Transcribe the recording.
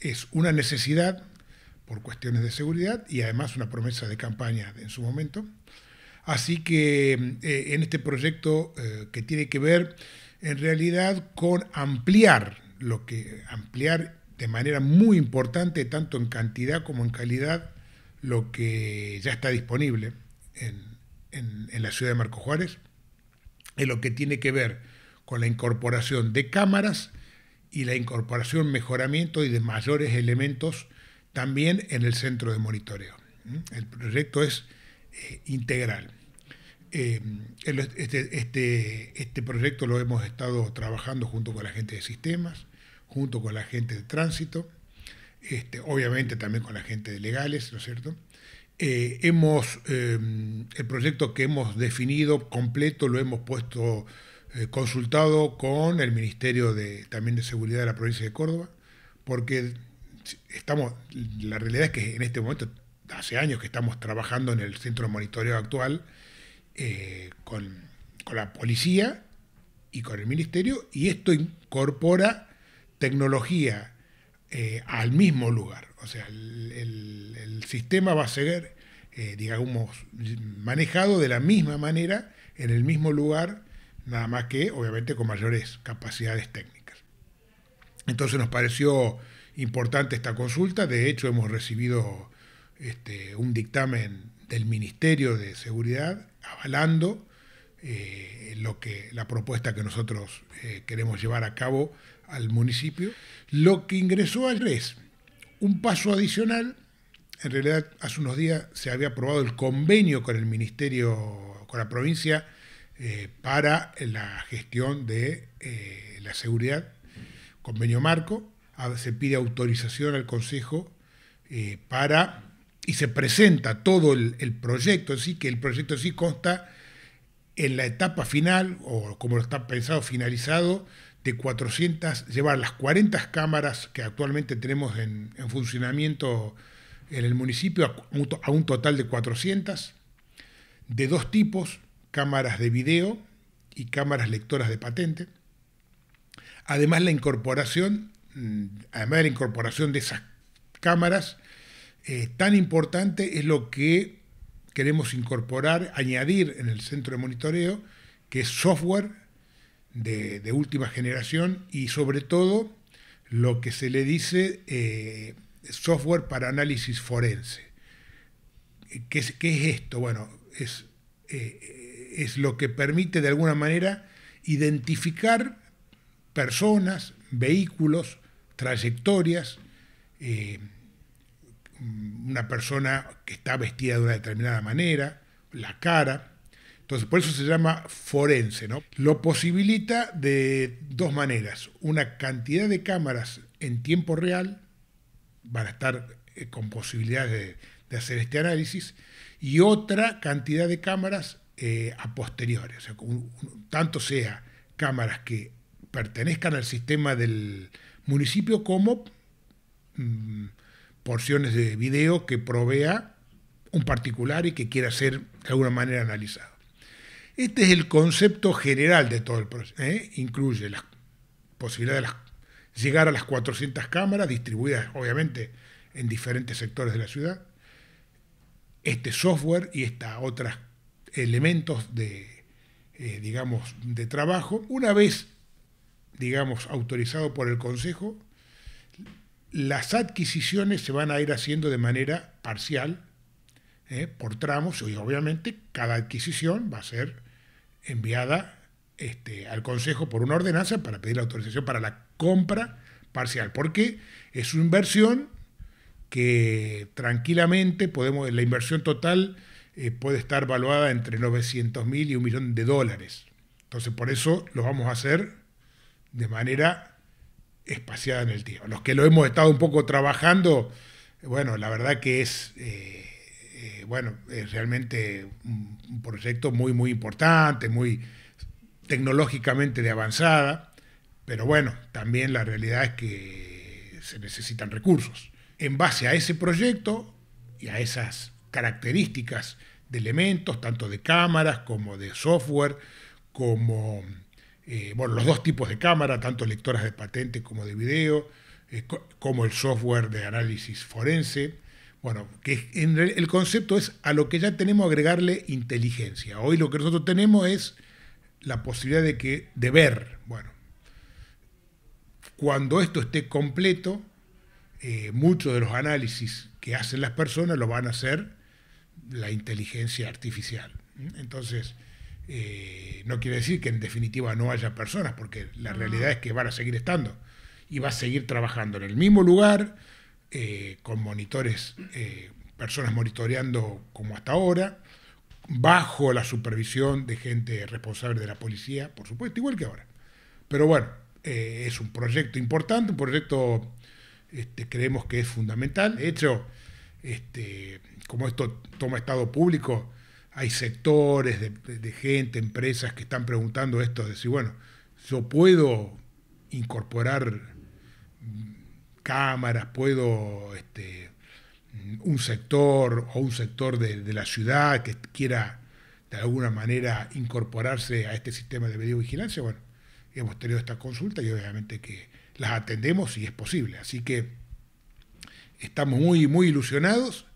es una necesidad por cuestiones de seguridad y además una promesa de campaña en su momento. Así que eh, en este proyecto eh, que tiene que ver en realidad con ampliar lo que ampliar de manera muy importante tanto en cantidad como en calidad lo que ya está disponible en, en la ciudad de Marco Juárez, en lo que tiene que ver con la incorporación de cámaras y la incorporación, mejoramiento y de mayores elementos también en el centro de monitoreo. El proyecto es eh, integral. Eh, este, este, este, proyecto lo hemos estado trabajando junto con la gente de sistemas, junto con la gente de tránsito, este, obviamente también con la gente de legales, ¿no es cierto? Eh, hemos, el proyecto que hemos definido completo lo hemos puesto eh, consultado con el Ministerio de, también de Seguridad de la provincia de Córdoba, porque estamos, la realidad es que en este momento, hace años que estamos trabajando en el centro de monitoreo actual eh, con, la policía y con el ministerio, y esto incorpora tecnología eh, al mismo lugar. O sea, el, sistema va a ser, digamos, manejado de la misma manera en el mismo lugar nada más que obviamente con mayores capacidades técnicas. Entonces nos pareció importante esta consulta, de hecho hemos recibido este, un dictamen del Ministerio de Seguridad avalando eh, lo que, la propuesta que nosotros eh, queremos llevar a cabo al municipio. Lo que ingresó ayer es un paso adicional. En realidad, hace unos días se había aprobado el convenio con el Ministerio, con la provincia, eh, para la gestión de eh, la seguridad, convenio marco, se pide autorización al Consejo eh, para, y se presenta todo el, proyecto, así que el proyecto sí consta en la etapa final, o como lo está pensado, finalizado, de 400, llevar las 40 cámaras que actualmente tenemos en, funcionamiento en el municipio a un total de 400, de dos tipos, cámaras de video y cámaras lectoras de patente. Además, la incorporación, mm, además de la incorporación de esas cámaras, eh, tan importante es lo que queremos incorporar, añadir en el centro de monitoreo, que es software de, última generación y sobre todo lo que se le dice eh, software para análisis forense. ¿Qué es, esto? Bueno, es eh, es lo que permite de alguna manera identificar personas, vehículos, trayectorias, eh, una persona que está vestida de una determinada manera, la cara. Entonces, por eso se llama forense, ¿no? Lo posibilita de dos maneras. Una cantidad de cámaras en tiempo real, van a estar eh, con posibilidad de hacer este análisis, y otra cantidad de cámaras eh, a posteriores tanto sea cámaras que pertenezcan al sistema del municipio como mm, porciones de video que provea un particular y que quiera ser de alguna manera analizado. Este es el concepto general de todo el proceso. ¿eh? Incluye la posibilidad de llegar a las 400 cámaras distribuidas, obviamente, en diferentes sectores de la ciudad. Este software y estas otras elementos de, eh, digamos, de trabajo, una vez, digamos, autorizado por el Consejo, las adquisiciones se van a ir haciendo de manera parcial, eh, por tramos, y obviamente cada adquisición va a ser enviada este, al Consejo por una ordenanza para pedir la autorización para la compra parcial, porque es una inversión que tranquilamente podemos, la inversión total eh, puede estar valuada entre 900 mil y un millón de dólares. Entonces, por eso lo vamos a hacer de manera espaciada en el tiempo. Los que lo hemos estado un poco trabajando, bueno, la verdad que es, eh, eh, bueno, es realmente un, un, proyecto muy, muy importante, muy tecnológicamente de avanzada, pero bueno, también la realidad es que se necesitan recursos. En base a ese proyecto y a esas características de elementos, tanto de cámaras como de software, como eh, bueno, los dos tipos de cámaras, tanto lectoras de patentes como de video, eh, como el software de análisis forense. Bueno, que el, concepto es a lo que ya tenemos agregarle inteligencia. Hoy lo que nosotros tenemos es la posibilidad de, que, de ver. Bueno, cuando esto esté completo, eh, muchos de los análisis que hacen las personas lo van a hacer la inteligencia artificial. Entonces, eh, no quiere decir que en definitiva no haya personas, porque la realidad es que van a seguir estando y va a seguir trabajando en el mismo lugar, eh, con monitores, eh, personas monitoreando como hasta ahora, bajo la supervisión de gente responsable de la policía, por supuesto, igual que ahora. Pero bueno, es un proyecto importante, un proyecto este, creemos que es fundamental. De hecho, este, como esto toma estado público, hay sectores de, gente, empresas que están preguntando esto, de bueno, yo puedo incorporar mm, cámaras, puedo este, mm, un sector o un sector de, la ciudad que quiera de alguna manera incorporarse a este sistema de videovigilancia, bueno, hemos tenido esta consulta y obviamente que las atendemos y es posible. Así que estamos muy, muy ilusionados